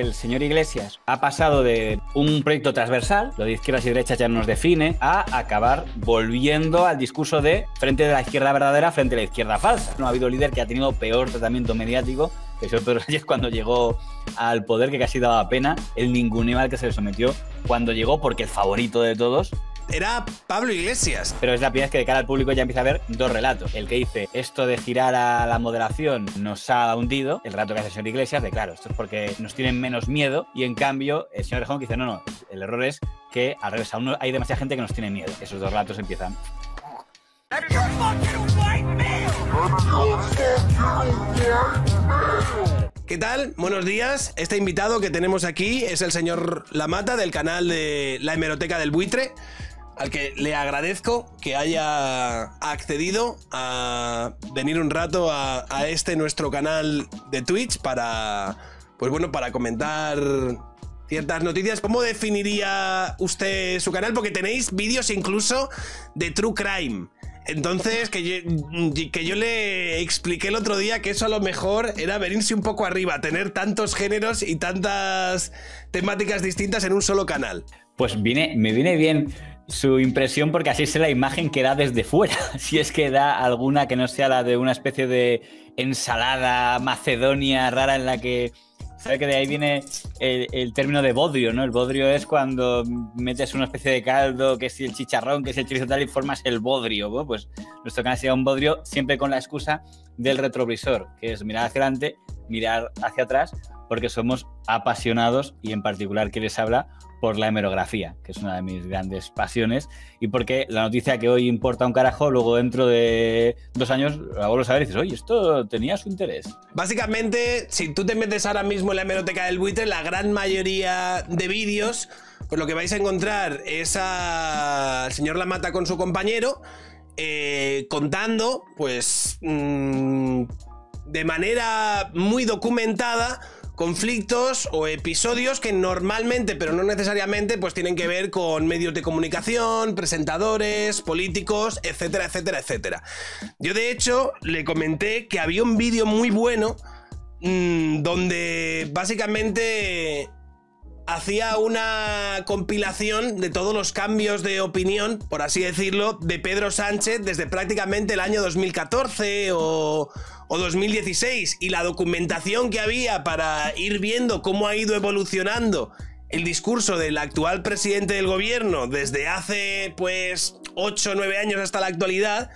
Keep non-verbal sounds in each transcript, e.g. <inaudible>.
El señor Iglesias ha pasado de un proyecto transversal, lo de izquierdas y derechas ya nos define, a acabar volviendo al discurso de frente de la izquierda verdadera, frente a la izquierda falsa. No ha habido líder que ha tenido peor tratamiento mediático que el señor Pedro cuando llegó al poder, que casi daba pena el ninguneo al que se le sometió cuando llegó, porque el favorito de todos era Pablo Iglesias. Pero es la primera vez que de cara al público ya empieza a haber dos relatos. El que dice, esto de girar a la moderación nos ha hundido, el rato que hace el señor Iglesias, de claro, esto es porque nos tienen menos miedo, y en cambio el señor Rejón que dice, no, no, el error es que al revés, aún hay demasiada gente que nos tiene miedo. Esos dos relatos empiezan. ¿Qué tal? Buenos días. Este invitado que tenemos aquí es el señor Lamata del canal de La Hemeroteca del Buitre al que le agradezco que haya accedido a venir un rato a, este nuestro canal de Twitch para, pues bueno, para comentar ciertas noticias. ¿Cómo definiría usted su canal? Porque tenéis vídeos incluso de True Crime. Entonces, que yo, que yo le expliqué el otro día que eso a lo mejor era venirse un poco arriba, tener tantos géneros y tantas temáticas distintas en un solo canal. Pues me viene bien su impresión, porque así es la imagen que da desde fuera. <laughs> Si es que da alguna que no sea la de una especie de ensalada macedonia rara en la que. ¿Sabes que de ahí viene el, término de bodrio, ¿no? El bodrio es cuando metes una especie de caldo, que es el chicharrón, que es el chorizo tal, y formas el bodrio. Pues nuestro canal sería un bodrio siempre con la excusa del retrovisor, que es mirar hacia adelante, mirar hacia atrás, porque somos apasionados y en particular que les habla por la hemerografía, que es una de mis grandes pasiones, y porque la noticia que hoy importa un carajo, luego dentro de dos años la vuelves a ver y dices, oye, esto tenía su interés. Básicamente, si tú te metes ahora mismo en la hemeroteca del buitre, la gran mayoría de vídeos, pues lo que vais a encontrar es al señor Mata con su compañero, eh, contando, pues, mm, de manera muy documentada, conflictos o episodios que normalmente, pero no necesariamente, pues tienen que ver con medios de comunicación, presentadores, políticos, etcétera, etcétera, etcétera. Yo de hecho le comenté que había un vídeo muy bueno mm, donde básicamente hacía una compilación de todos los cambios de opinión, por así decirlo, de Pedro Sánchez desde prácticamente el año 2014 o, 2016 y la documentación que había para ir viendo cómo ha ido evolucionando el discurso del actual presidente del gobierno desde hace pues 8 o 9 años hasta la actualidad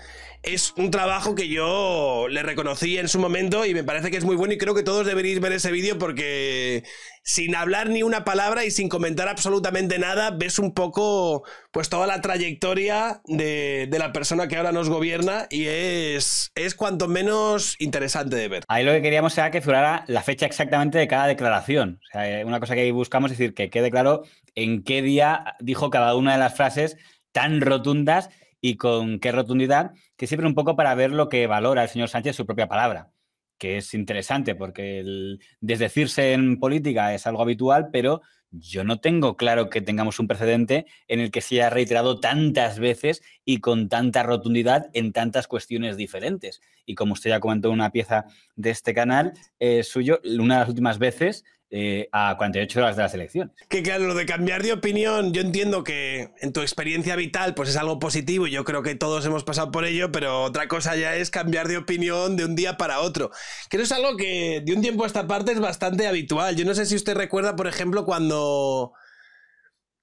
es un trabajo que yo le reconocí en su momento y me parece que es muy bueno y creo que todos deberéis ver ese vídeo porque sin hablar ni una palabra y sin comentar absolutamente nada, ves un poco pues toda la trayectoria de, la persona que ahora nos gobierna y es, cuanto menos interesante de ver. Ahí lo que queríamos era que figurara la fecha exactamente de cada declaración. O sea, eh, una cosa que ahí buscamos es decir que quede claro en qué día dijo cada una de las frases tan rotundas y con qué rotundidad, que sirve un poco para ver lo que valora el señor Sánchez su propia palabra, que es interesante porque el desdecirse en política es algo habitual, pero yo no tengo claro que tengamos un precedente en el que se haya reiterado tantas veces y con tanta rotundidad en tantas cuestiones diferentes. Y como usted ya comentó en una pieza de este canal eh, suyo, una de las últimas veces eh, a 48 horas de las elecciones. Que claro, lo de cambiar de opinión, yo entiendo que en tu experiencia vital pues es algo positivo yo creo que todos hemos pasado por ello, pero otra cosa ya es cambiar de opinión de un día para otro. Creo que es algo que de un tiempo a esta parte es bastante habitual. Yo no sé si usted recuerda, por ejemplo, cuando...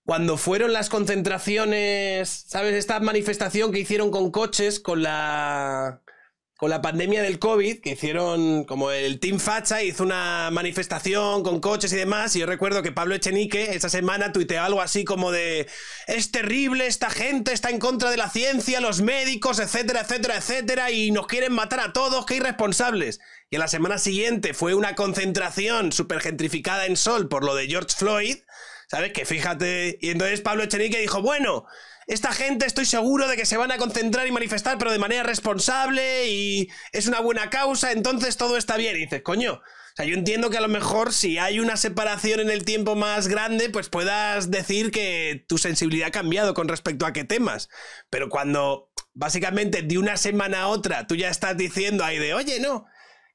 Cuando fueron las concentraciones, ¿sabes? Esta manifestación que hicieron con coches, con la con la pandemia del COVID, que hicieron como el Team Facha, hizo una manifestación con coches y demás, y yo recuerdo que Pablo Echenique esa semana tuiteó algo así como de es terrible, esta gente está en contra de la ciencia, los médicos, etcétera, etcétera, etcétera, y nos quieren matar a todos, qué irresponsables. Y la semana siguiente fue una concentración súper gentrificada en Sol por lo de George Floyd, ¿sabes? Que fíjate, y entonces Pablo Echenique dijo, bueno... Esta gente estoy seguro de que se van a concentrar y manifestar, pero de manera responsable y es una buena causa, entonces todo está bien. Y dices, coño, o sea, yo entiendo que a lo mejor si hay una separación en el tiempo más grande, pues puedas decir que tu sensibilidad ha cambiado con respecto a qué temas. Pero cuando básicamente de una semana a otra tú ya estás diciendo ahí de, oye, no,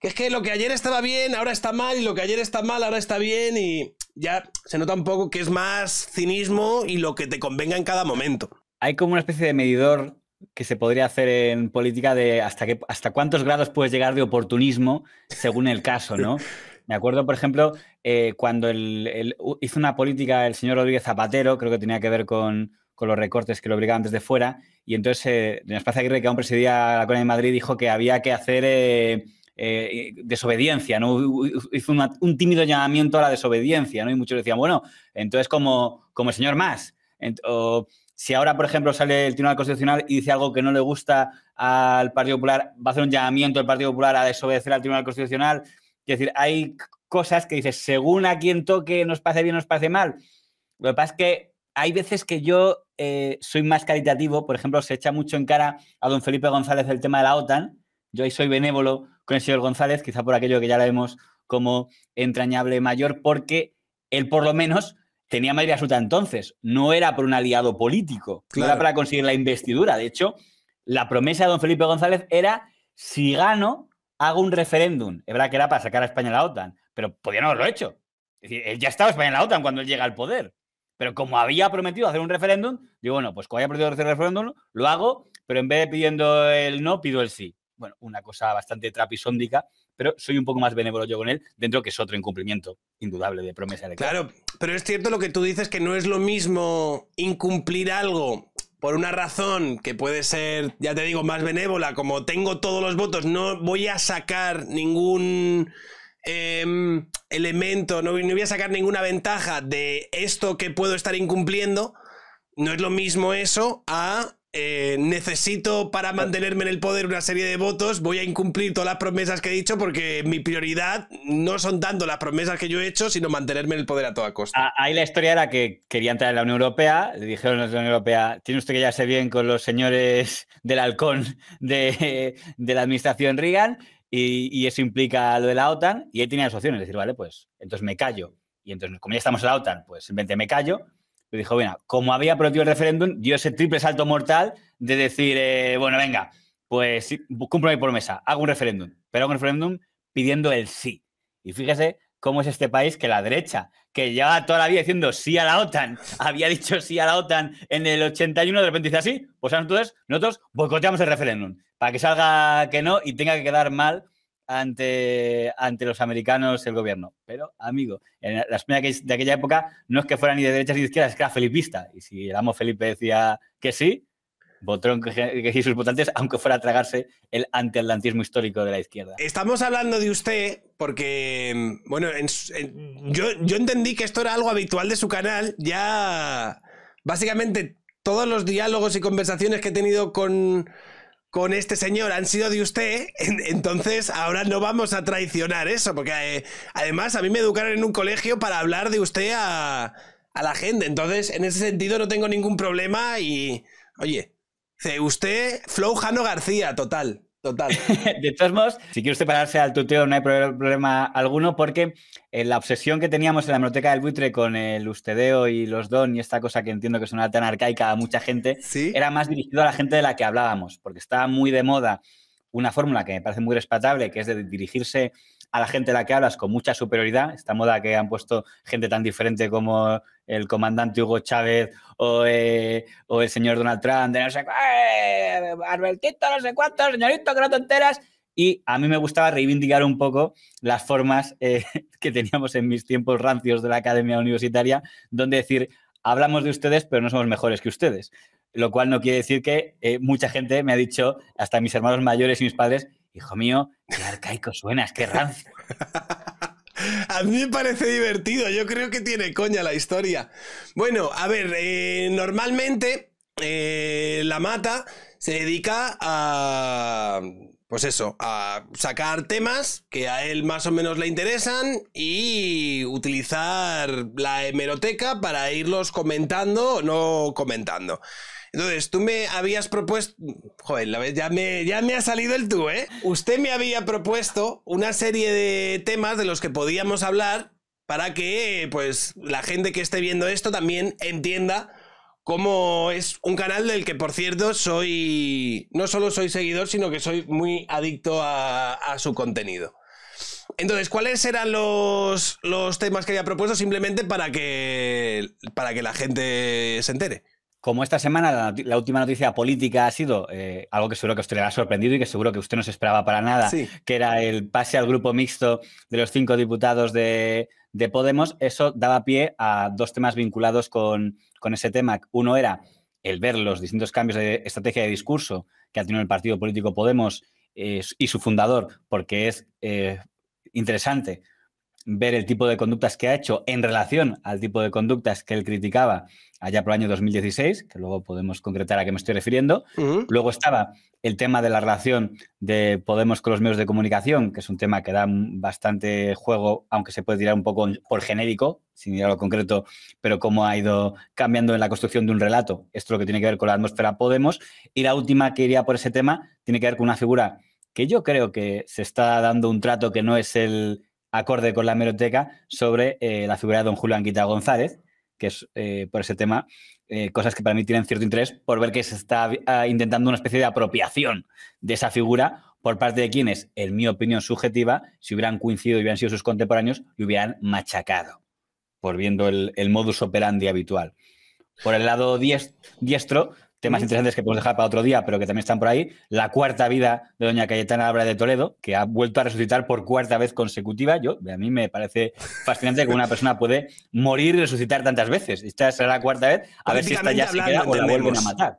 que es que lo que ayer estaba bien, ahora está mal, y lo que ayer está mal, ahora está bien, y ya se nota un poco que es más cinismo y lo que te convenga en cada momento hay como una especie de medidor que se podría hacer en política de hasta, que, hasta cuántos grados puedes llegar de oportunismo según el caso, ¿no? <laughs> Me acuerdo, por ejemplo, eh, cuando hizo una política el señor Rodríguez Zapatero, creo que tenía que ver con, los recortes que lo obligaban desde fuera, y entonces eh, Doña Aguirre, que aún presidía la Corona de Madrid, dijo que había que hacer eh, eh, desobediencia, ¿no? Hizo un tímido llamamiento a la desobediencia, ¿no? Y muchos decían, bueno, entonces como, como el señor más, si ahora, por ejemplo, sale el Tribunal Constitucional y dice algo que no le gusta al Partido Popular, va a hacer un llamamiento al Partido Popular a desobedecer al Tribunal Constitucional. Es decir, hay cosas que dices, según a quien toque, nos pase bien, o nos pase mal. Lo que pasa es que hay veces que yo eh, soy más caritativo. Por ejemplo, se echa mucho en cara a don Felipe González el tema de la OTAN. Yo ahí soy benévolo con el señor González, quizá por aquello que ya lo vemos como entrañable mayor, porque él por lo menos tenía mayoría absoluta entonces, no era por un aliado político, no era para conseguir la investidura. De hecho, la promesa de don Felipe González era, si gano, hago un referéndum. Es verdad que era para sacar a España de la OTAN, pero no haberlo hecho. Es decir, él ya estaba España en la OTAN cuando él llega al poder. Pero como había prometido hacer un referéndum, digo, bueno, pues como haya prometido hacer el referéndum, lo hago, pero en vez de pidiendo el no, pido el sí bueno, una cosa bastante trapisóndica, pero soy un poco más benévolo yo con él, dentro que es otro incumplimiento indudable de promesa de Claro, pero es cierto lo que tú dices, que no es lo mismo incumplir algo por una razón que puede ser, ya te digo, más benévola, como tengo todos los votos, no voy a sacar ningún... Em, elemento, no, no voy a sacar ninguna ventaja de esto que puedo estar incumpliendo, no es lo mismo eso a eh, necesito para mantenerme en el poder una serie de votos, voy a incumplir todas las promesas que he dicho porque mi prioridad no son tanto las promesas que yo he hecho, sino mantenerme en el poder a toda costa. Ah, ahí la historia era que quería entrar en la Unión Europea, le dijeron a la Unión Europea, tiene usted que irse bien con los señores del halcón de, la administración Reagan y, eso implica lo de la OTAN y él tenía las opciones, decir, vale, pues entonces me callo. Y entonces, como ya estamos en la OTAN, pues simplemente me callo le dijo, bueno, como había prohibido el referéndum, dio ese triple salto mortal de decir, eh, bueno, venga, pues sí, cumplo mi promesa, hago un referéndum, pero hago un referéndum pidiendo el sí. Y fíjese cómo es este país que la derecha, que lleva toda la vida diciendo sí a la OTAN, <laughs> había dicho sí a la OTAN en el 81, de repente dice así, pues entonces nosotros boicoteamos el referéndum para que salga que no y tenga que quedar mal ante, ante los americanos el gobierno. Pero, amigo, en la España de aquella época no es que fuera ni de derechas ni de izquierdas, es que era felipista. Y si el amo Felipe decía que sí, votaron que sí sus votantes, aunque fuera a tragarse el antiatlantismo histórico de la izquierda. Estamos hablando de usted porque, bueno, yo, yo entendí que esto era algo habitual de su canal. Ya, básicamente, todos los diálogos y conversaciones que he tenido con con este señor han sido de usted, entonces ahora no vamos a traicionar eso, porque eh, además a mí me educaron en un colegio para hablar de usted a, a, la gente, entonces en ese sentido no tengo ningún problema y, oye, usted, Flow Jano García, total. Total. <laughs> de todos modos, si quiere separarse al tuteo, no hay problema alguno, porque eh, la obsesión que teníamos en la biblioteca del buitre con el ustedeo y los don y esta cosa que entiendo que suena tan arcaica a mucha gente, era más dirigido a la gente de la que hablábamos, porque estaba muy de moda una fórmula que me parece muy respetable, que es de dirigirse a la gente a la que hablas con mucha superioridad, esta moda que han puesto gente tan diferente como el comandante Hugo Chávez o, eh, el señor Donald Trump, de no sé, eh, no sé cuánto, señorito, que no te enteras. Y a mí me gustaba reivindicar un poco las formas eh, <laughs> que teníamos en mis tiempos rancios de la academia universitaria, donde decir, hablamos de ustedes, pero no somos mejores que ustedes. Lo cual no quiere decir que mucha gente me ha dicho, hasta mis hermanos mayores y mis padres, hijo mío, qué arcaico suenas, qué rancio. <laughs> A mí me parece divertido, yo creo que tiene coña la historia. Bueno, a ver, eh, normalmente eh, la mata se dedica a... Pues eso, a sacar temas que a él más o menos le interesan y utilizar la hemeroteca para irlos comentando o no comentando. Entonces, tú me habías propuesto. Joder, ya me, ya me ha salido el tú, ¿eh? Usted me había propuesto una serie de temas de los que podíamos hablar para que, pues, la gente que esté viendo esto también entienda cómo es un canal del que, por cierto, soy. No solo soy seguidor, sino que soy muy adicto a, a su contenido. Entonces, ¿cuáles eran los, los temas que había propuesto? Simplemente para que, para que la gente se entere. Como esta semana la, última noticia política ha sido eh, algo que seguro que usted le ha sorprendido y que seguro que usted no se esperaba para nada, que era el pase al grupo mixto de los cinco diputados de, Podemos, eso daba pie a dos temas vinculados con, ese tema. Uno era el ver los distintos cambios de estrategia de discurso que ha tenido el partido político Podemos eh, y su fundador, porque es eh, interesante ver el tipo de conductas que ha hecho en relación al tipo de conductas que él criticaba allá por el año 2016, que luego podemos concretar a qué me estoy refiriendo. Luego estaba el tema de la relación de Podemos con los medios de comunicación, que es un tema que da bastante juego, aunque se puede tirar un poco por genérico, sin ir a lo concreto, pero cómo ha ido cambiando en la construcción de un relato. Esto es lo que tiene que ver con la atmósfera Podemos. Y la última que iría por ese tema tiene que ver con una figura que yo creo que se está dando un trato que no es el acorde con la meroteca sobre eh, la figura de don Julián Quita González, que es eh, por ese tema, eh, cosas que para mí tienen cierto interés por ver que se está ah, intentando una especie de apropiación de esa figura por parte de quienes, en mi opinión subjetiva, si hubieran coincidido y hubieran sido sus contemporáneos, lo hubieran machacado, por viendo el modus operandi habitual. Por el lado diestro, temas interesantes que podemos dejar para otro día, pero que también están por ahí. La cuarta vida de doña Cayetana Álvarez de Toledo, que ha vuelto a resucitar por cuarta vez consecutiva. Yo, a mí me parece fascinante que una persona puede morir y resucitar tantas veces. Esta será la cuarta vez, a ver si esta ya se queda o la vuelven a matar.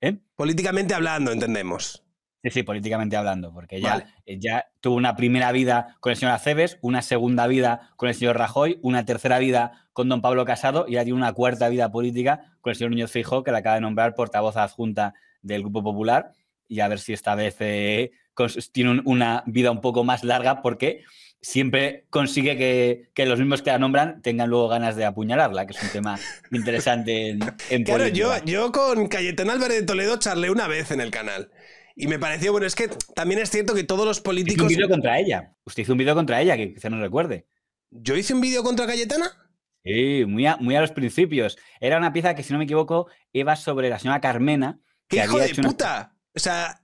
¿Eh? Políticamente hablando, entendemos. Sí, políticamente hablando, porque eh, ya tuvo una primera vida con el señor Aceves, una segunda vida con el señor Rajoy, una tercera vida con don Pablo Casado y ya tiene una cuarta vida política con el señor Núñez Fijo, que la acaba de nombrar portavoz adjunta del Grupo Popular. Y a ver si esta vez eh, tiene una vida un poco más larga, porque siempre consigue que, los mismos que la nombran tengan luego ganas de apuñalarla, que es un tema interesante en, política. <laughs> Claro, yo, yo con Cayetán Álvarez de Toledo charlé una vez en el canal. Y me pareció, bueno, es que también es cierto que todos los políticos. Hizo un vídeo contra ella. Usted hizo un vídeo contra ella, que se nos recuerde. ¿Yo hice un vídeo contra Cayetana? Sí, muy a, muy a los principios. Era una pieza que, si no me equivoco, iba sobre la señora Carmena. ¡Qué hijo de puta! O sea.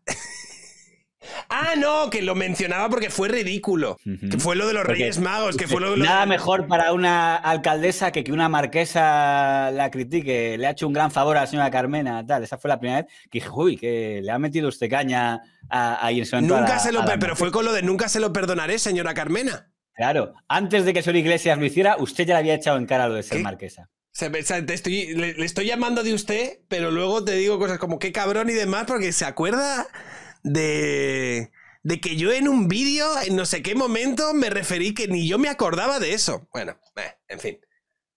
Ah, no, que lo mencionaba porque fue ridículo. Que fue lo de los Reyes Magos, que fue Nada mejor para una alcaldesa que que una marquesa la critique. Le ha hecho un gran favor a la señora Carmena, tal. Esa fue la primera vez que dije, uy, que le ha metido usted caña a, a Nunca se lo... Pero fue con lo de nunca se lo perdonaré, señora Carmena. Claro, antes de que Sol Iglesias lo hiciera, usted ya le había echado en cara lo de ser marquesa. le estoy llamando de usted, pero luego te digo cosas como qué cabrón y demás, porque se acuerda de, de que yo en un vídeo, en no sé qué momento, me referí que ni yo me acordaba de eso. Bueno, eh, en fin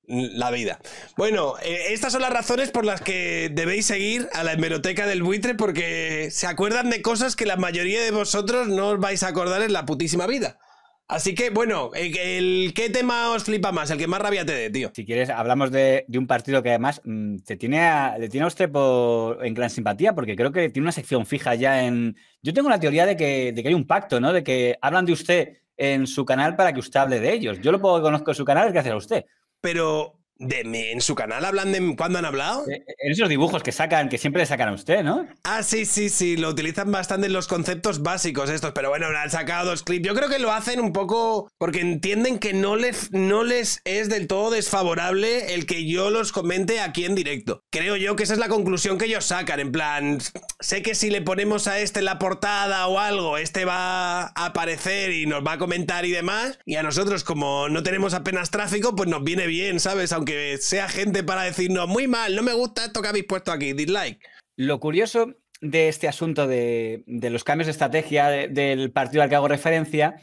la vida. Bueno, eh, estas son las razones por las que debéis seguir a la hemeroteca del buitre porque se acuerdan de cosas que la mayoría de vosotros no os vais a acordar en la putísima vida. Así que, bueno, el, ¿qué tema os flipa más? El que más rabia te dé, tío. Si quieres, hablamos de, un partido que además mm, tiene le tiene a usted en gran simpatía, porque creo que tiene una sección fija ya en... Yo tengo la teoría de que, hay un pacto, ¿no? De que hablan de usted en su canal para que usted hable de ellos. Yo lo puedo que conozco su canal es gracias a usted. Pero de, en su canal hablan de cuándo han hablado. Eh, en esos dibujos que sacan, que siempre le sacan a usted, ¿no? Ah, sí, sí, sí. Lo utilizan bastante en los conceptos básicos estos, pero bueno, han sacado dos clips. Yo creo que lo hacen un poco porque entienden que no les, no les es del todo desfavorable el que yo los comente aquí en directo. Creo yo que esa es la conclusión que ellos sacan. En plan, sé que si le ponemos a este la portada o algo, este va a aparecer y nos va a comentar y demás. Y a nosotros, como no tenemos apenas tráfico, pues nos viene bien, ¿sabes? que sea gente para decirnos muy mal, no me gusta esto que habéis puesto aquí, dislike. Lo curioso de este asunto de, los cambios de estrategia del partido al que hago referencia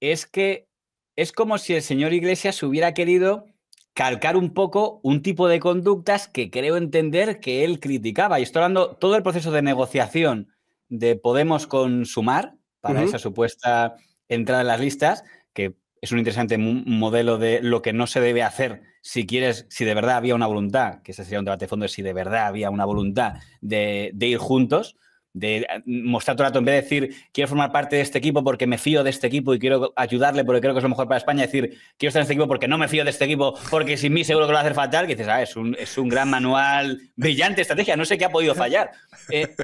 es que es como si el señor Iglesias hubiera querido calcar un poco un tipo de conductas que creo entender que él criticaba. Y estoy hablando todo el proceso de negociación de Podemos con Sumar para esa supuesta entrada en las listas, que es un interesante modelo de lo que no se debe hacer si quieres, si de verdad había una voluntad, que ese sería un debate de fondo, si de verdad había una voluntad de, ir juntos, de eh, mostrar todo el rato, en vez de decir, quiero formar parte de este equipo porque me fío de este equipo y quiero ayudarle porque creo que es lo mejor para España, decir, quiero estar en este equipo porque no me fío de este equipo, porque sin mí seguro que lo va a hacer fatal, que dices, ah, es un, es un gran manual, brillante estrategia, no sé qué ha podido fallar. Eh,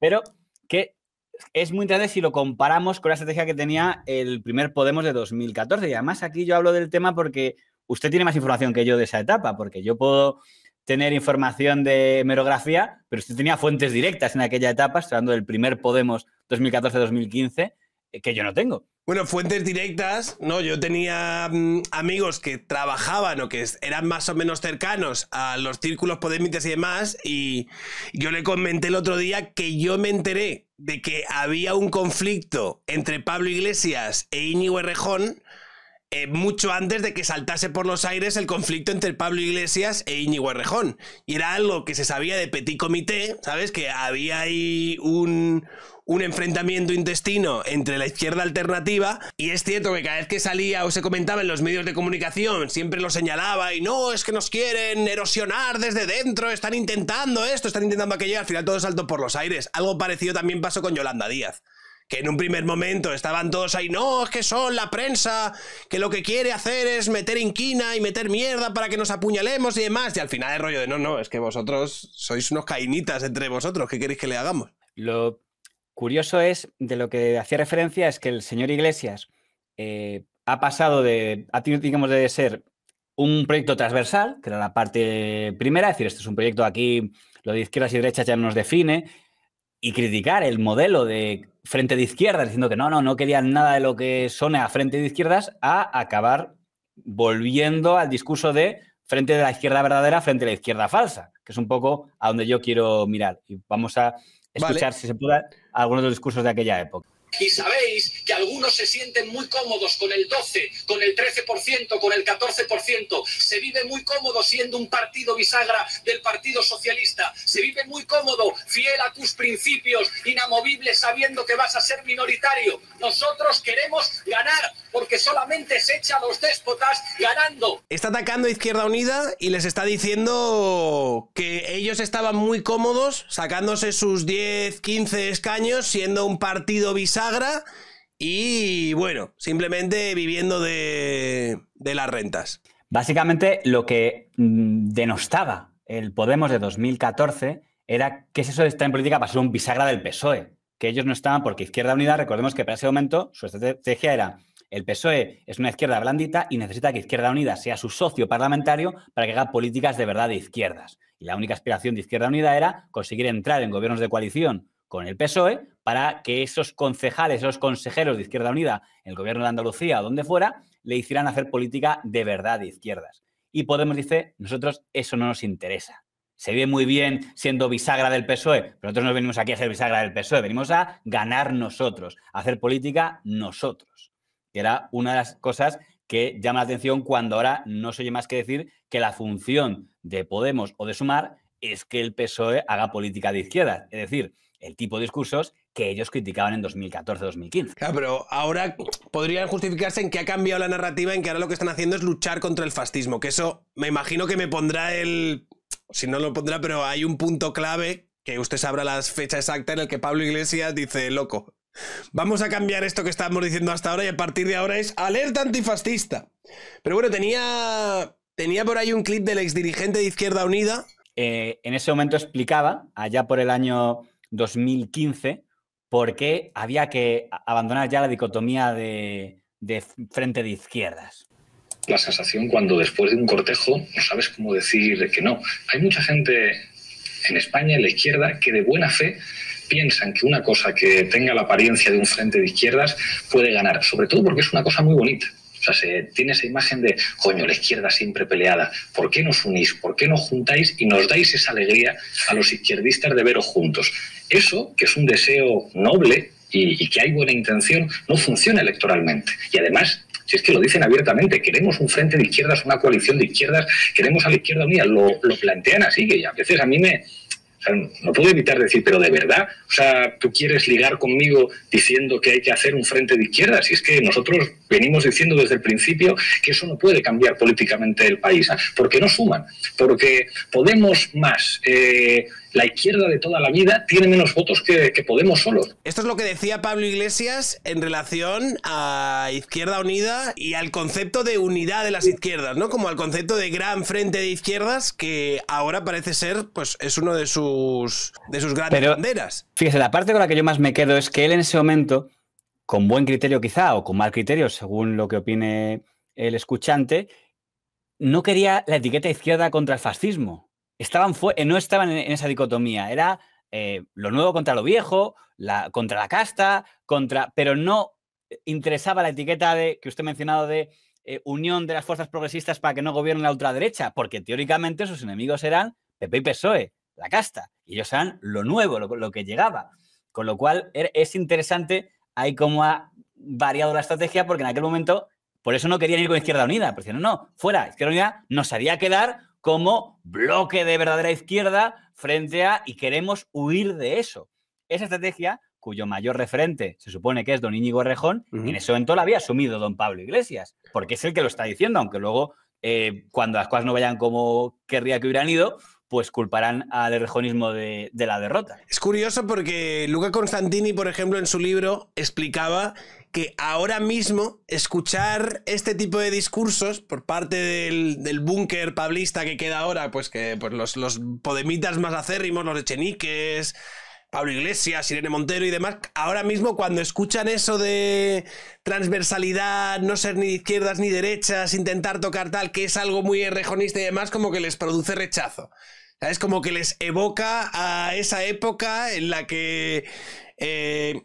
pero que es muy interesante si lo comparamos con la estrategia que tenía el primer Podemos de 2014. Y además aquí yo hablo del tema porque usted tiene más información que yo de esa etapa, porque yo puedo tener información de merografía, pero usted tenía fuentes directas en aquella etapa, hablando del primer Podemos 2014-2015, eh, que yo no tengo. Bueno, fuentes directas, no, yo tenía mm, amigos que trabajaban o que eran más o menos cercanos a los círculos podémites y demás, y yo le comenté el otro día que yo me enteré de que había un conflicto entre Pablo Iglesias e Íñigo Errejón eh, mucho antes de que saltase por los aires el conflicto entre Pablo Iglesias e Íñigo Errejón. Y era algo que se sabía de petit comité, ¿sabes? Que había ahí un, un enfrentamiento intestino entre la izquierda alternativa y es cierto que cada vez que salía o se comentaba en los medios de comunicación siempre lo señalaba y no, es que nos quieren erosionar desde dentro, están intentando esto, están intentando aquello al final todo salto por los aires. Algo parecido también pasó con Yolanda Díaz que en un primer momento estaban todos ahí, no, es que son la prensa, que lo que quiere hacer es meter inquina y meter mierda para que nos apuñalemos y demás, y al final el rollo de, no, no, es que vosotros sois unos cainitas entre vosotros, ¿qué queréis que le hagamos? Lo curioso es, de lo que hacía referencia, es que el señor Iglesias eh, ha pasado de, ha digamos, de ser un proyecto transversal, que era la parte primera, es decir, esto es un proyecto aquí, lo de izquierdas y derechas ya nos define, y criticar el modelo de frente de izquierda, diciendo que no, no, no querían nada de lo que son a frente de izquierdas, a acabar volviendo al discurso de frente de la izquierda verdadera, frente de la izquierda falsa, que es un poco a donde yo quiero mirar. Y vamos a escuchar, si se puede, algunos de los discursos de aquella época y sabéis que algunos se sienten muy cómodos con el 12, con el 13%, con el 14%. Se vive muy cómodo siendo un partido bisagra del Partido Socialista. Se vive muy cómodo, fiel a tus principios, inamovible, sabiendo que vas a ser minoritario. Nosotros queremos ganar, porque solamente se echa a los déspotas ganando. Está atacando Izquierda Unida y les está diciendo que ellos estaban muy cómodos sacándose sus 10, 15 escaños siendo un partido bisagra y bueno, simplemente viviendo de, las rentas. Básicamente lo que mm, denostaba el Podemos de 2014 era que es eso de en política para ser un bisagra del PSOE, que ellos no estaban porque Izquierda Unida, recordemos que para ese momento su estrategia era el PSOE es una izquierda blandita y necesita que Izquierda Unida sea su socio parlamentario para que haga políticas de verdad de izquierdas. Y la única aspiración de Izquierda Unida era conseguir entrar en gobiernos de coalición con el PSOE para que esos concejales, esos consejeros de Izquierda Unida, el gobierno de Andalucía o donde fuera, le hicieran hacer política de verdad de izquierdas. Y Podemos dice, nosotros eso no nos interesa. Se ve muy bien siendo bisagra del PSOE, pero nosotros no venimos aquí a ser bisagra del PSOE, venimos a ganar nosotros, a hacer política nosotros. Que era una de las cosas que llama la atención cuando ahora no se oye más que decir que la función de Podemos o de Sumar es que el PSOE haga política de izquierdas. Es decir, el tipo de discursos que ellos criticaban en 2014-2015. Claro, pero ahora podrían justificarse en que ha cambiado la narrativa, en que ahora lo que están haciendo es luchar contra el fascismo, que eso me imagino que me pondrá el... Si no lo pondrá, pero hay un punto clave que usted sabrá la fecha exacta en el que Pablo Iglesias dice, loco, Vamos a cambiar esto que estábamos diciendo hasta ahora y a partir de ahora es alerta antifascista. Pero bueno, tenía, tenía por ahí un clip del exdirigente de Izquierda Unida. Eh, en ese momento explicaba, allá por el año 2015 porque había que abandonar ya la dicotomía de, de frente de izquierdas la sensación cuando después de un cortejo no sabes cómo decir que no. Hay mucha gente en España, en la izquierda, que de buena fe piensan que una cosa que tenga la apariencia de un frente de izquierdas puede ganar, sobre todo porque es una cosa muy bonita. O sea, tiene esa imagen de, coño, la izquierda siempre peleada. ¿Por qué nos unís? ¿Por qué no juntáis y nos dais esa alegría a los izquierdistas de veros juntos? Eso, que es un deseo noble y, que hay buena intención, no funciona electoralmente. Y además, si es que lo dicen abiertamente, queremos un frente de izquierdas, una coalición de izquierdas, queremos a la izquierda unida, lo, lo plantean así, que a veces a mí me, no puedo evitar decir, pero de verdad, o sea, tú quieres ligar conmigo diciendo que hay que hacer un frente de izquierda, si es que nosotros venimos diciendo desde el principio que eso no puede cambiar políticamente el país, ¿eh? porque no suman, porque Podemos más. Eh, la izquierda de toda la vida tiene menos votos que, Podemos solos. Esto es lo que decía Pablo Iglesias en relación a Izquierda Unida y al concepto de unidad de las izquierdas, ¿no? Como al concepto de gran frente de izquierdas que ahora parece ser, pues es uno de sus, de sus grandes banderas. Fíjese, la parte con la que yo más me quedo es que él en ese momento, con buen criterio quizá o con mal criterio, según lo que opine el escuchante, no quería la etiqueta izquierda contra el fascismo estaban eh, no estaban en, esa dicotomía, era eh, lo nuevo contra lo viejo, la, contra la casta, contra, pero no eh, interesaba la etiqueta de que usted ha mencionado de unión de las fuerzas progresistas para que no gobierne la ultraderecha, porque teóricamente sus enemigos eran PP y PSOE, la casta, y ellos eran lo nuevo, lo, que llegaba. Con lo cual er, es interesante ahí cómo ha variado la estrategia, porque en aquel momento, por eso no querían ir con Izquierda Unida, porque no, no, fuera, Izquierda Unida nos haría quedar como bloque de verdadera izquierda frente a, y queremos huir de eso. Esa estrategia, cuyo mayor referente se supone que es don Íñigo Rejón, y en ese momento la había asumido don Pablo Iglesias, porque es el que lo está diciendo, aunque luego, eh, cuando las cosas no vayan como querría que hubieran ido, pues culparán al rejonismo de, de, la derrota. Es curioso porque Luca Constantini, por ejemplo, en su libro explicaba que ahora mismo escuchar este tipo de discursos por parte del, búnker pablista que queda ahora, pues que pues los, los podemitas más acérrimos, los echeniques, Pablo Iglesias, Irene Montero y demás, ahora mismo cuando escuchan eso de transversalidad, no ser ni izquierdas ni derechas, intentar tocar tal, que es algo muy rejonista y demás, como que les produce rechazo. Es como que les evoca a esa época en la que eh,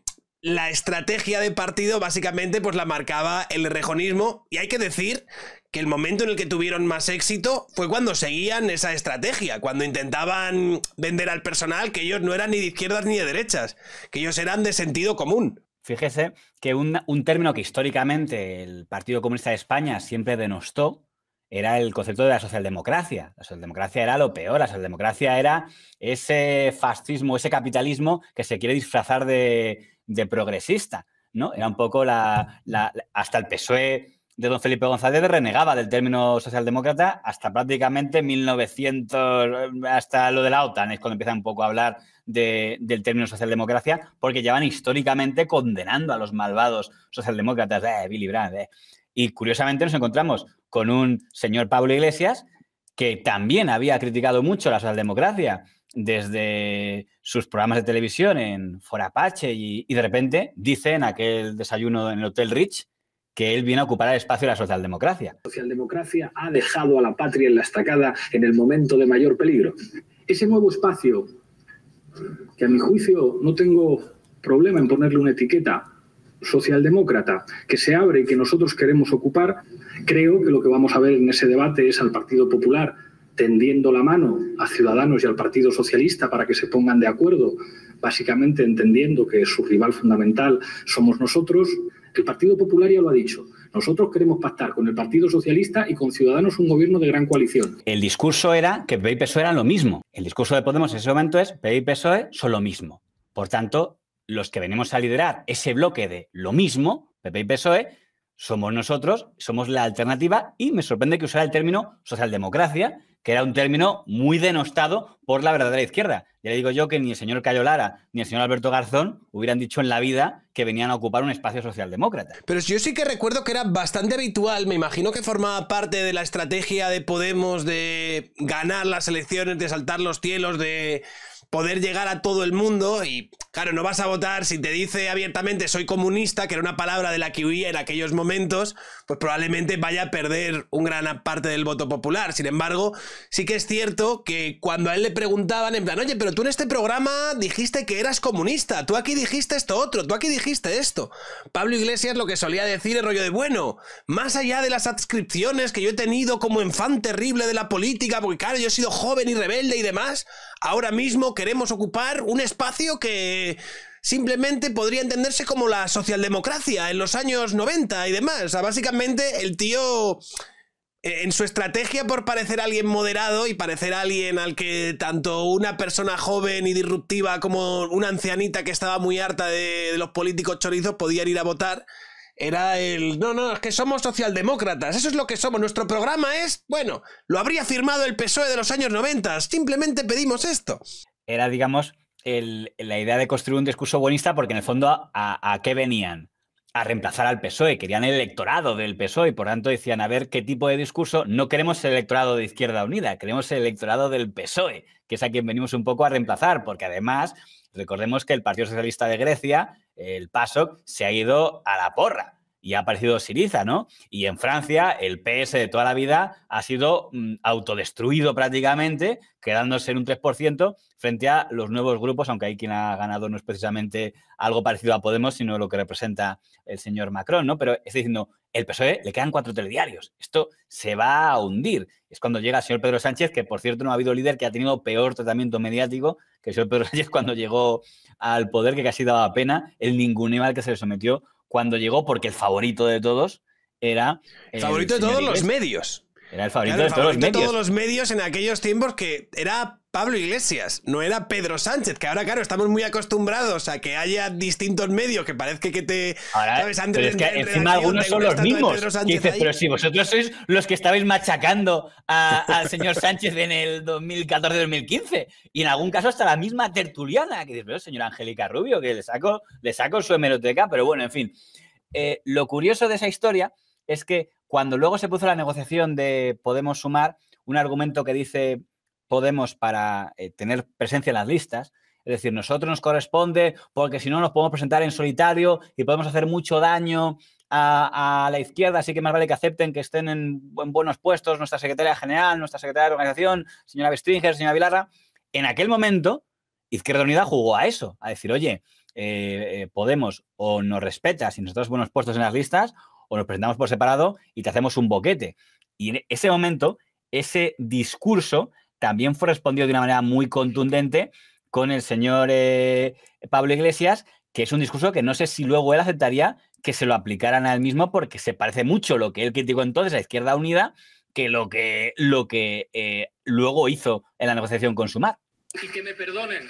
la estrategia de partido básicamente pues la marcaba el rejonismo y hay que decir que el momento en el que tuvieron más éxito fue cuando seguían esa estrategia, cuando intentaban vender al personal que ellos no eran ni de izquierdas ni de derechas, que ellos eran de sentido común. Fíjese que un, un término que históricamente el Partido Comunista de España siempre denostó, era el concepto de la socialdemocracia. La socialdemocracia era lo peor, la socialdemocracia era ese fascismo, ese capitalismo que se quiere disfrazar de de progresista, ¿no? Era un poco la, hasta el PSOE de don Felipe González renegaba del término socialdemócrata hasta prácticamente 1900, hasta lo de la OTAN, es cuando empieza un poco a hablar del término socialdemocracia, porque llevan históricamente condenando a los malvados socialdemócratas, eh, Billy Brandt. Eh. Y curiosamente nos encontramos con un señor Pablo Iglesias que también había criticado mucho la socialdemocracia desde sus programas de televisión en Forapache y, y de repente dicen en aquel desayuno en el Hotel Rich que él viene a ocupar el espacio de la socialdemocracia. La socialdemocracia ha dejado a la patria en la estacada en el momento de mayor peligro. Ese nuevo espacio, que a mi juicio no tengo problema en ponerle una etiqueta socialdemócrata, que se abre y que nosotros queremos ocupar, creo que lo que vamos a ver en ese debate es al Partido Popular tendiendo la mano a Ciudadanos y al Partido Socialista para que se pongan de acuerdo, básicamente entendiendo que su rival fundamental somos nosotros. El Partido Popular ya lo ha dicho, nosotros queremos pactar con el Partido Socialista y con Ciudadanos un gobierno de gran coalición. El discurso era que PP y PSOE eran lo mismo. El discurso de Podemos en ese momento es PP y PSOE son lo mismo. Por tanto, los que venimos a liderar ese bloque de lo mismo, PP y PSOE, somos nosotros, somos la alternativa y me sorprende que usara el término socialdemocracia que era un término muy denostado por la verdadera izquierda. Ya le digo yo que ni el señor Cayo Lara ni el señor Alberto Garzón hubieran dicho en la vida que venían a ocupar un espacio socialdemócrata. Pero yo sí que recuerdo que era bastante habitual, me imagino que formaba parte de la estrategia de Podemos de ganar las elecciones, de saltar los cielos, de poder llegar a todo el mundo y, claro, no vas a votar si te dice abiertamente soy comunista, que era una palabra de la que huía en aquellos momentos, pues probablemente vaya a perder un gran parte del voto popular. Sin embargo, sí que es cierto que cuando a él le preguntaban, en plan, oye, pero tú en este programa dijiste que eras comunista, tú aquí dijiste esto otro, tú aquí dijiste esto. Pablo Iglesias lo que solía decir el rollo de, bueno, más allá de las adscripciones que yo he tenido como enfán terrible de la política, porque claro, yo he sido joven y rebelde y demás, ahora mismo queremos ocupar un espacio que simplemente podría entenderse como la socialdemocracia en los años 90 y demás. O sea, básicamente el tío eh, en su estrategia por parecer alguien moderado y parecer alguien al que tanto una persona joven y disruptiva como una ancianita que estaba muy harta de, de los políticos chorizos podían ir a votar, era el, no, no, es que somos socialdemócratas, eso es lo que somos, nuestro programa es, bueno, lo habría firmado el PSOE de los años 90, simplemente pedimos esto era, digamos, la idea de construir un discurso buenista, porque en el fondo, ¿a, qué venían? a reemplazar al PSOE, querían el electorado del PSOE y por tanto decían, a ver qué tipo de discurso, no queremos el electorado de Izquierda Unida, queremos el electorado del PSOE, que es a quien venimos un poco a reemplazar, porque además recordemos que el Partido Socialista de Grecia, el PASOK, se ha ido a la porra y ha aparecido Siriza, ¿no? Y en Francia el PS de toda la vida ha sido mm, autodestruido prácticamente, quedándose en un 3% frente a los nuevos grupos, aunque hay quien ha ganado no es precisamente algo parecido a Podemos, sino lo que representa el señor Macron, ¿no? Pero está diciendo, el PSOE le quedan cuatro telediarios, esto se va a hundir. Es cuando llega el señor Pedro Sánchez, que por cierto no ha habido líder que ha tenido peor tratamiento mediático que el señor Pedro <laughs> Sánchez cuando llegó al poder, que casi daba pena el ningún al que se le sometió cuando llegó, porque el favorito de todos era. El favorito de todos los medios. Era el favorito, los medios. de todos los medios en aquellos tiempos que era Pablo Iglesias, no era Pedro Sánchez, que ahora, claro, estamos muy acostumbrados a que haya distintos medios que parece que te. Ahora, ¿sabes? es que encima algunos son los mismos. dices, pero si vosotros sois los que estabais machacando al señor Sánchez en el 2014-2015, y en algún caso hasta la misma tertuliana, que dice, pero señor Angélica Rubio, que le saco, le su hemeroteca, pero bueno, en fin. Eh, lo curioso de esa historia es que cuando luego se puso la negociación de Podemos sumar, un argumento que dice Podemos para eh, tener presencia en las listas. Es decir, nosotros nos corresponde porque si no nos podemos presentar en solitario y podemos hacer mucho daño a, la izquierda, así que más vale que acepten que estén en, buenos puestos nuestra secretaria general, nuestra secretaria de organización, señora Bestringer, señora Vilarra. En aquel momento, Izquierda Unida jugó a eso, a decir, oye, eh, eh, Podemos o nos respetas y nosotros buenos puestos en las listas o nos presentamos por separado y te hacemos un boquete. Y en ese momento, ese discurso también fue respondido de una manera muy contundente con el señor eh, Pablo Iglesias, que es un discurso que no sé si luego él aceptaría que se lo aplicaran a él mismo porque se parece mucho lo que él criticó entonces a Izquierda Unida que lo que, lo que eh, luego hizo en la negociación con Sumar. Y que me perdonen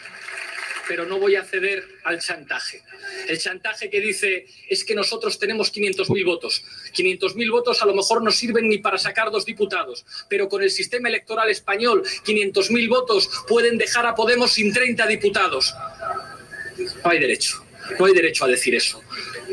pero no voy a ceder al chantaje. El chantaje que dice es que nosotros tenemos 500.000 votos. 500.000 votos a lo mejor no sirven ni para sacar dos diputados, pero con el sistema electoral español, 500.000 votos pueden dejar a Podemos sin 30 diputados. No hay derecho, no hay derecho a decir eso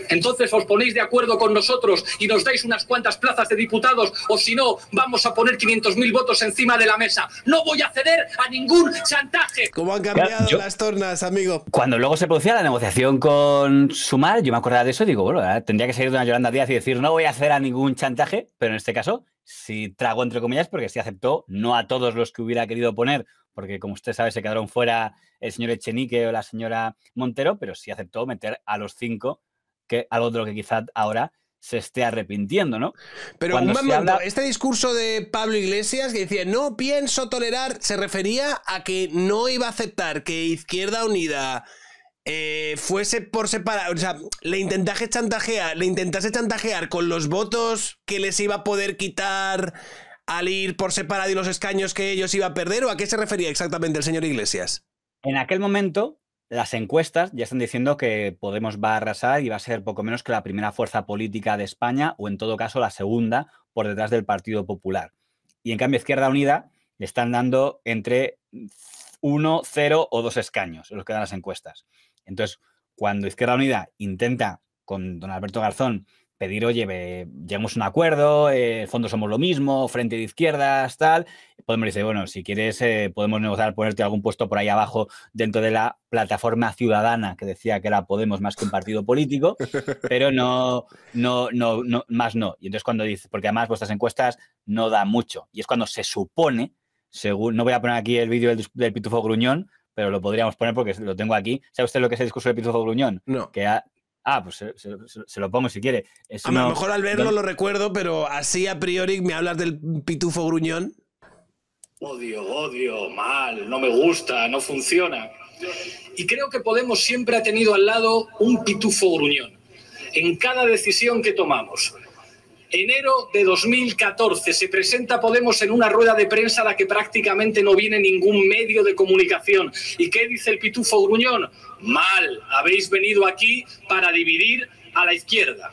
entonces os ponéis de acuerdo con nosotros y nos dais unas cuantas plazas de diputados o si no, vamos a poner 500.000 votos encima de la mesa. No voy a ceder a ningún chantaje. ¿Cómo han cambiado las tornas, amigo? Cuando luego se producía la negociación con Sumar, yo me acordaba de eso y digo, bueno, tendría que salir de una Yolanda Díaz y decir, no voy a hacer a ningún chantaje, pero en este caso sí trago entre comillas porque sí aceptó, no a todos los que hubiera querido poner, porque como usted sabe se quedaron fuera el señor Echenique o la señora Montero, pero sí aceptó meter a los cinco que algo de lo que quizás ahora se esté arrepintiendo, ¿no? Pero este discurso de Pablo Iglesias que decía no pienso tolerar, se refería a que no iba a aceptar que Izquierda Unida eh, fuese por separado, o sea, le intentase chantajear, le intentase chantajear con los votos que les iba a poder quitar al ir por separado y los escaños que ellos iba a perder, o a qué se refería exactamente el señor Iglesias? En aquel momento las encuestas ya están diciendo que Podemos va a arrasar y va a ser poco menos que la primera fuerza política de España o en todo caso la segunda por detrás del Partido Popular. Y en cambio Izquierda Unida le están dando entre uno, cero o dos escaños, los que dan las encuestas. Entonces, cuando Izquierda Unida intenta con don Alberto Garzón pedir, oye, ve, un acuerdo, el eh, fondo somos lo mismo, frente de izquierdas, tal. Podemos decir, bueno, si quieres, eh, podemos negociar, ponerte algún puesto por ahí abajo dentro de la plataforma ciudadana que decía que era Podemos más que un partido político, pero no, no, no, no más no. Y entonces cuando dice, porque además vuestras encuestas no dan mucho. Y es cuando se supone, según, no voy a poner aquí el vídeo del, Pitufo Gruñón, pero lo podríamos poner porque lo tengo aquí. ¿Sabe usted lo que es el discurso del Pitufo Gruñón? No. Que, Ah, pues se, se, lo pongo si quiere. a lo mejor al verlo lo recuerdo, pero así a priori me hablas del pitufo gruñón. Odio, odio, mal, no me gusta, no funciona. Y creo que Podemos siempre ha tenido al lado un pitufo gruñón en cada decisión que tomamos. Enero de 2014 se presenta Podemos en una rueda de prensa a la que prácticamente no viene ningún medio de comunicación. ¿Y qué dice el pitufo Gruñón? Mal, habéis venido aquí para dividir a la izquierda.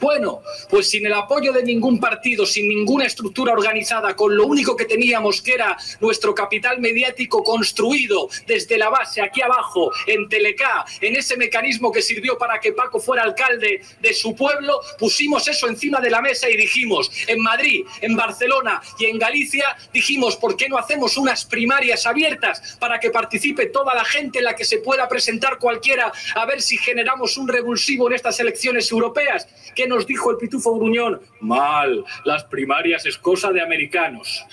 Bueno, pues sin el apoyo de ningún partido, sin ninguna estructura organizada, con lo único que teníamos que era nuestro capital mediático construido desde la base, aquí abajo, en Telecá, en ese mecanismo que sirvió para que Paco fuera alcalde de su pueblo, pusimos eso encima de la mesa y dijimos, en Madrid, en Barcelona y en Galicia, dijimos, ¿por qué no hacemos unas primarias abiertas para que participe toda la gente en la que se pueda presentar cualquiera a ver si generamos un revulsivo en estas elecciones europeas? ¿Qué nos dijo el Pitufo Gruñón? Mal, las primarias es cosa de americanos.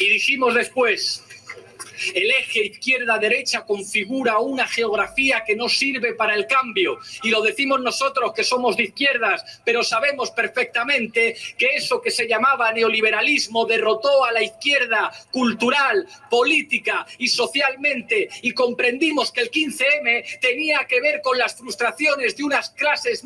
Y dijimos después, el eje izquierda-derecha configura una geografía que no sirve para el cambio. Y lo decimos nosotros que somos de izquierdas, pero sabemos perfectamente que eso que se llamaba neoliberalismo derrotó a la izquierda cultural, política y socialmente. Y comprendimos que el 15M tenía que ver con las frustraciones de unas clases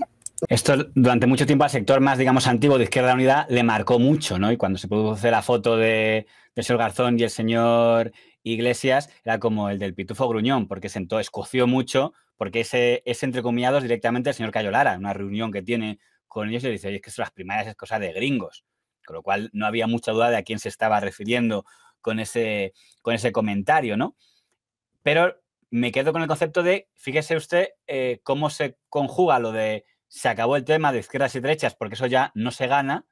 esto durante mucho tiempo al sector más, digamos, antiguo de Izquierda Unida le marcó mucho, ¿no? Y cuando se produce la foto de, de Garzón y el señor Iglesias era como el del Pitufo Gruñón, porque sentó, escoció mucho, porque ese, es entrecomillados directamente el señor cayolara una reunión que tiene con ellos, le dice, es que son las primarias es cosa de gringos. Con lo cual no había mucha duda de a quién se estaba refiriendo con ese, con ese comentario, ¿no? Pero me quedo con el concepto de, fíjese usted eh, cómo se conjuga lo de se acabó el tema de izquierdas y derechas porque eso ya no se gana,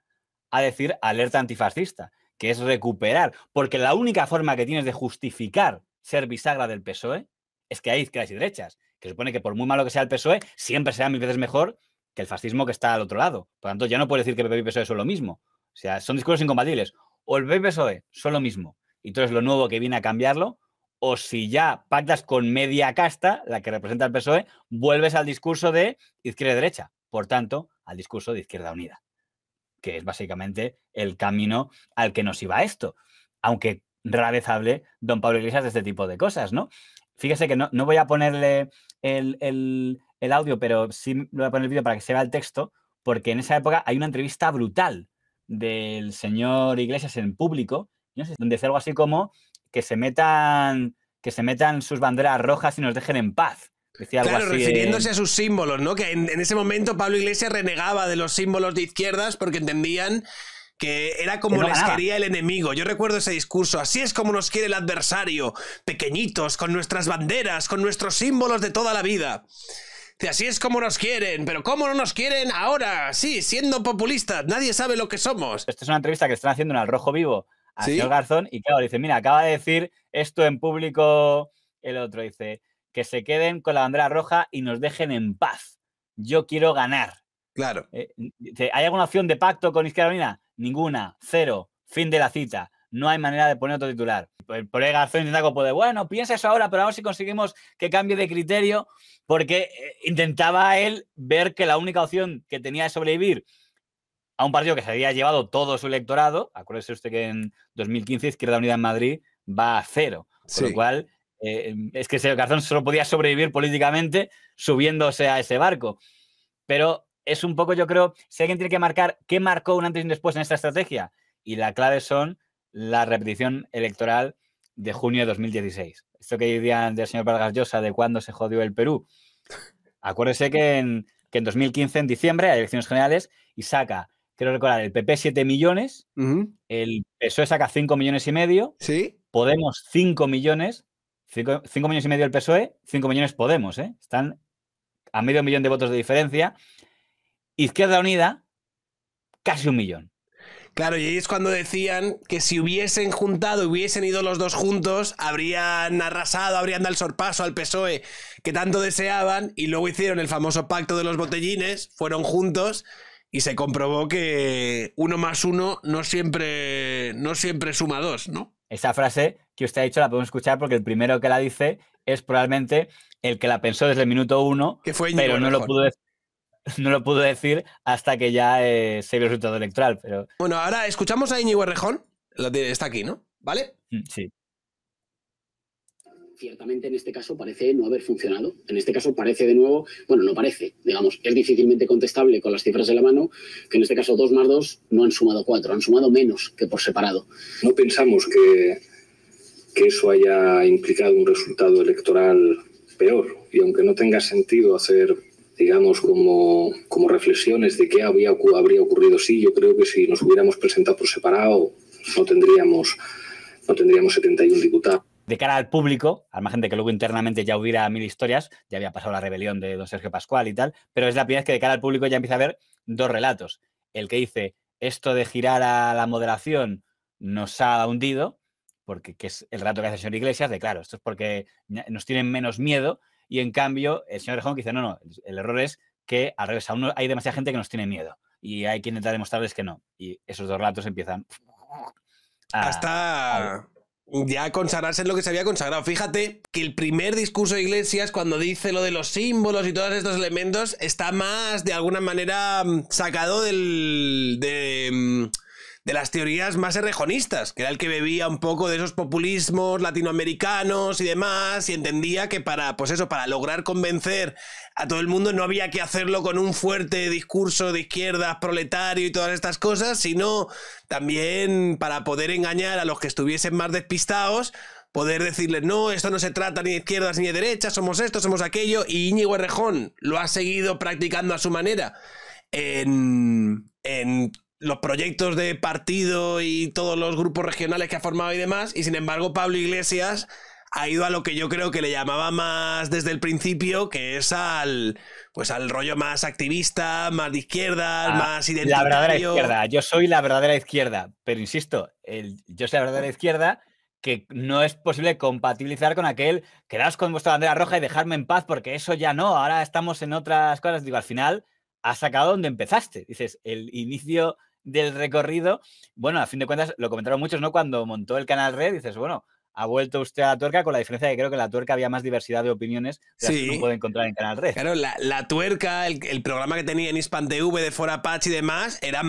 a decir alerta antifascista que es recuperar, porque la única forma que tienes de justificar ser bisagra del PSOE es que hay izquierdas y derechas, que supone que por muy malo que sea el PSOE, siempre será mil veces mejor que el fascismo que está al otro lado. Por tanto, ya no puedes decir que PP y PSOE son lo mismo. O sea, son discursos incompatibles. O el PP y PSOE son lo mismo, y eres lo nuevo que viene a cambiarlo, o si ya pactas con media casta, la que representa el PSOE, vuelves al discurso de izquierda y derecha, por tanto, al discurso de izquierda unida que es básicamente el camino al que nos iba esto. Aunque rara vez hable don Pablo Iglesias de este tipo de cosas, ¿no? Fíjese que no, voy a ponerle el, audio, pero sí lo voy a poner el vídeo para que se vea el texto, porque en esa época hay una entrevista brutal del señor Iglesias en público, no donde dice algo así como que se metan, que se metan sus banderas rojas y nos dejen en paz claro, refiriéndose a sus símbolos, ¿no? Que en, ese momento Pablo Iglesias renegaba de los símbolos de izquierdas porque entendían que era como les quería el enemigo. Yo recuerdo ese discurso, así es como nos quiere el adversario, pequeñitos, con nuestras banderas, con nuestros símbolos de toda la vida. Así es como nos quieren, pero ¿cómo no nos quieren ahora? Sí, siendo populistas, nadie sabe lo que somos. Esta es una entrevista que están haciendo en Al Rojo Vivo a ¿Sí? Garzón y claro, dice, mira, acaba de decir esto en público el otro, dice, que se queden con la bandera roja y nos dejen en paz. Yo quiero ganar. Claro. Eh, ¿Hay alguna opción de pacto con Izquierda Unida? Ninguna, cero, fin de la cita. No hay manera de poner otro titular. El pues, colega Garzón como poder, pues, bueno, piensa eso ahora, pero vamos si conseguimos que cambie de criterio, porque eh, intentaba él ver que la única opción que tenía de sobrevivir a un partido que se había llevado todo su electorado, acuérdese usted que en 2015 Izquierda Unida en Madrid va a cero, con lo cual eh, em, es que el Garzón solo podía sobrevivir políticamente subiéndose a ese barco. Pero es un poco, yo creo, sé alguien tiene que marcar qué marcó un antes y un después en esta estrategia. Y la clave son la repetición electoral de junio de 2016. Esto que diría del señor Vargas Llosa de cuándo se jodió el Perú. Acuérdese que en, 2015, en diciembre, hay elecciones generales y saca, quiero recordar, el PP 7 millones, el PSOE saca 5 millones y medio, ¿Sí? Podemos 5 millones 5 millones y medio el PSOE, 5 millones Podemos, ¿eh? Están a medio millón de votos de diferencia. Izquierda Unida, casi un millón. Claro, y ahí es cuando decían que si hubiesen juntado, hubiesen ido los dos juntos, habrían arrasado, habrían dado el sorpaso al PSOE que tanto deseaban, y luego hicieron el famoso pacto de los botellines, fueron juntos, y se comprobó que uno más uno no siempre, no siempre suma dos, ¿no? Esa frase que usted ha dicho la podemos escuchar porque el primero que la dice es probablemente el que la pensó desde el minuto uno, pero no lo, pudo, <laughs> no lo pudo decir hasta que ya eh, se vio el resultado electoral. Pero... Bueno, ahora escuchamos a Íñigo Errejón, está aquí, ¿no? ¿Vale? Mm, sí ciertamente en este caso parece no haber funcionado. En este caso parece de nuevo, bueno, no parece, digamos, es difícilmente contestable con las cifras de la mano, que en este caso dos más 2 no han sumado cuatro, han sumado menos que por separado. No pensamos que, eso haya implicado un resultado electoral peor, y aunque no tenga sentido hacer digamos, como, como reflexiones de qué habría ocurrido. Sí, yo creo que si nos hubiéramos presentado por separado, no tendríamos, no tendríamos 71 diputados de cara al público, al margen de que luego internamente ya hubiera mil historias, ya había pasado la rebelión de don Sergio Pascual y tal, pero es la primera vez que de cara al público ya empieza a haber dos relatos. El que dice, esto de girar a la moderación nos ha hundido, porque que es el rato que hace el señor Iglesias, de claro, esto es porque nos tienen menos miedo, y en cambio el señor Rejón que dice, no, no, el error es que al revés, aún hay demasiada gente que nos tiene miedo, y hay quien intentar demostrarles que no, y esos dos relatos empiezan... Hasta... A ya consagrarse en lo que se había consagrado. Fíjate que el primer discurso de Iglesias, cuando dice lo de los símbolos y todos estos elementos, está más de alguna manera mm, sacado del. de mm, de las teorías más errejonistas, que era el que bebía un poco de esos populismos latinoamericanos y demás, y entendía que para, pues eso, para lograr convencer a todo el mundo no había que hacerlo con un fuerte discurso de izquierdas, proletario y todas estas cosas, sino también para poder engañar a los que estuviesen más despistados, poder decirles, no, esto no se trata ni de izquierdas ni de derechas, somos esto, somos aquello, y Íñigo Errejón lo ha seguido practicando a su manera en, en los proyectos de partido y todos los grupos regionales que ha formado y demás, y sin embargo Pablo Iglesias ha ido a lo que yo creo que le llamaba más desde el principio, que es al pues al rollo más activista, más de izquierda, ah, más identitario. La verdadera izquierda, yo soy la verdadera izquierda, pero insisto, el, yo soy la verdadera izquierda que no es posible compatibilizar con aquel quedaos con vuestra bandera roja y dejarme en paz porque eso ya no, ahora estamos en otras cosas, digo, al final has sacado donde empezaste, dices, el inicio del recorrido. Bueno, a fin de cuentas, lo comentaron muchos, ¿no? Cuando montó el canal Red, dices, bueno, ha vuelto usted a la tuerca, con la diferencia de que creo que en la tuerca había más diversidad de opiniones de que uno puede encontrar en Canal Red. Claro, la, tuerca, el, programa que tenía en Hispan TV de For y demás, era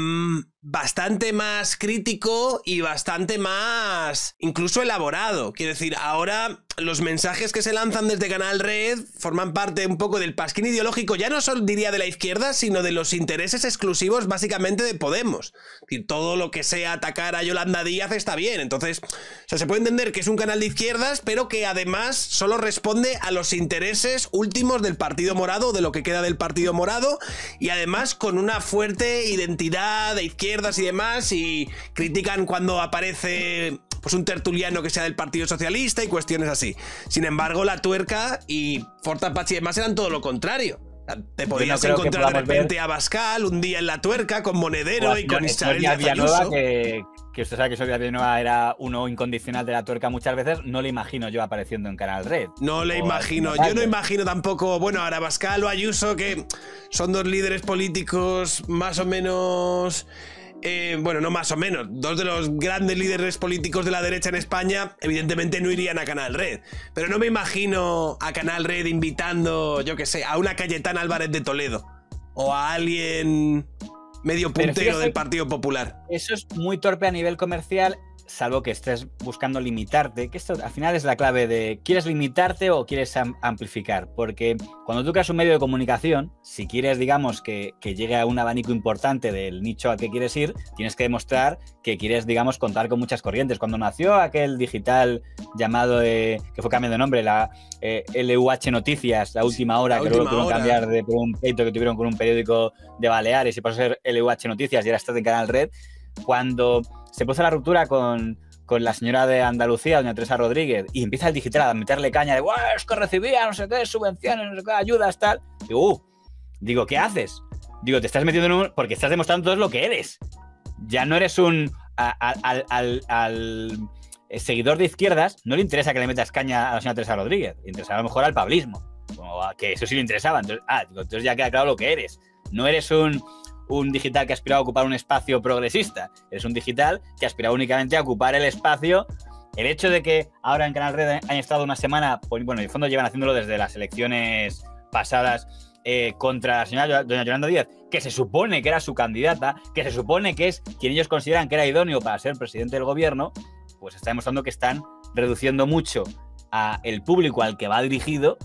bastante más crítico y bastante más incluso elaborado. Quiero decir, ahora los mensajes que se lanzan desde Canal Red forman parte un poco del pasquín ideológico, ya no solo diría de la izquierda, sino de los intereses exclusivos básicamente de Podemos. Es todo lo que sea atacar a Yolanda Díaz está bien. Entonces, o sea, se puede entender que es un canal de izquierdas, pero que además solo responde a los intereses últimos del Partido Morado de lo que queda del Partido Morado, y además con una fuerte identidad de izquierdas y demás, y critican cuando aparece pues un tertuliano que sea del Partido Socialista y cuestiones así. Sin embargo, la tuerca y Forta y demás eran todo lo contrario. Te podías encontrar de repente a Bascal un día en la tuerca con Monedero y con Isabel Díaz que, usted sabe que Soria Villanueva era uno incondicional de la tuerca muchas veces, no le imagino yo apareciendo en Canal Red. No le imagino, yo no imagino tampoco, bueno, ahora Bascal o Ayuso, que son dos líderes políticos más o menos... Eh, bueno, no más o menos, dos de los grandes líderes políticos de la derecha en España, evidentemente no irían a Canal Red. Pero no me imagino a Canal Red invitando, yo qué sé, a una Cayetana Álvarez de Toledo. O a alguien medio puntero del Partido Popular. Eso es muy torpe a nivel comercial salvo que estés buscando limitarte, que esto al final es la clave de quieres limitarte o quieres amplificar, porque cuando tú creas un medio de comunicación, si quieres, digamos, que, llegue a un abanico importante del nicho a que quieres ir, tienes que demostrar que quieres, digamos, contar con muchas corrientes. Cuando nació aquel digital llamado, eh, que fue cambiando de nombre, la LUH eh, Noticias, la última hora, que luego cambiar de un peito que tuvieron con un periódico de Baleares y pasó a ser LUH Noticias y ahora estás en Canal Red, cuando se puso la ruptura con, la señora de Andalucía, doña Teresa Rodríguez, y empieza el digital a meterle caña de, es que recibía no sé qué, subvenciones, no sé qué, ayudas, tal. Digo, uh, digo, ¿qué haces? Digo, te estás metiendo en un... porque estás demostrando todo lo que eres. Ya no eres un... al, seguidor de izquierdas no le interesa que le metas caña a la señora Teresa Rodríguez, le interesa a lo mejor al pablismo, ah, que eso sí le interesaba. ah, entonces ya queda claro lo que eres. No eres un un digital que aspira a ocupar un espacio progresista, es un digital que aspira únicamente a ocupar el espacio. El hecho de que ahora en Canal Red han estado una semana, pues, bueno, en fondo llevan haciéndolo desde las elecciones pasadas eh, contra la señora doña Yolanda Díaz, que se supone que era su candidata, que se supone que es quien ellos consideran que era idóneo para ser presidente del gobierno, pues está demostrando que están reduciendo mucho a el público al que va dirigido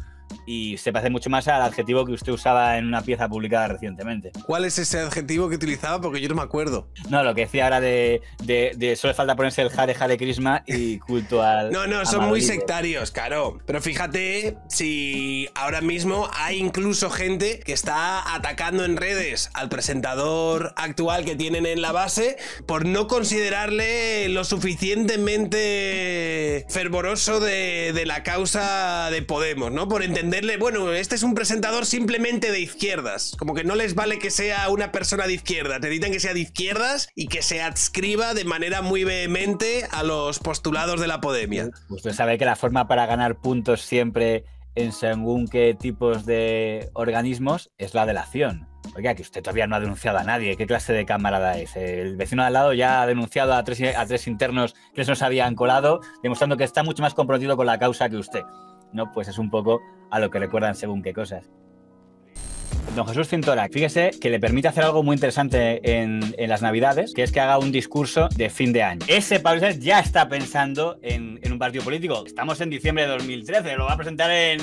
y se parece mucho más al adjetivo que usted usaba en una pieza publicada recientemente. ¿Cuál es ese adjetivo que utilizaba? Porque yo no me acuerdo. No, lo que decía ahora de, de, solo falta ponerse el jare de crisma y <laughs> culto al... no, no, son muy sectarios, claro. Pero fíjate si ahora mismo hay incluso gente que está atacando en redes al presentador actual que tienen en la base por no considerarle lo suficientemente fervoroso de, de la causa de Podemos, ¿no? Por bueno, este es un presentador simplemente de izquierdas. Como que no les vale que sea una persona de izquierda, necesitan que sea de izquierdas y que se adscriba de manera muy vehemente a los postulados de la podemia. Usted sabe que la forma para ganar puntos siempre en según qué tipos de organismos es la delación. Oiga, que usted todavía no ha denunciado a nadie. ¿Qué clase de camarada es? El vecino de al lado ya ha denunciado a tres, internos que se nos habían colado, demostrando que está mucho más comprometido con la causa que usted. ¿no? Pues es un poco a lo que recuerdan según qué cosas. Don Jesús Cintora, fíjese que le permite hacer algo muy interesante en, las Navidades, que es que haga un discurso de fin de año. Ese Pablo ya está pensando en, un partido político. Estamos en diciembre de 2013, lo va a presentar en,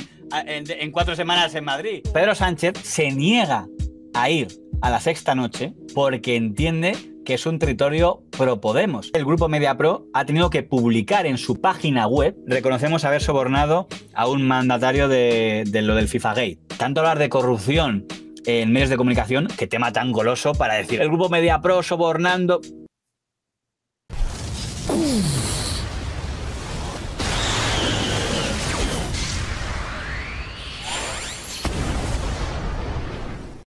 en cuatro semanas en Madrid. Pedro Sánchez se niega a ir a la sexta noche porque entiende que es un territorio pro Podemos. El grupo Media Pro ha tenido que publicar en su página web, reconocemos haber sobornado a un mandatario de, lo del FIFA Gate. Tanto hablar de corrupción en medios de comunicación, que tema tan goloso para decir el grupo Media Pro sobornando.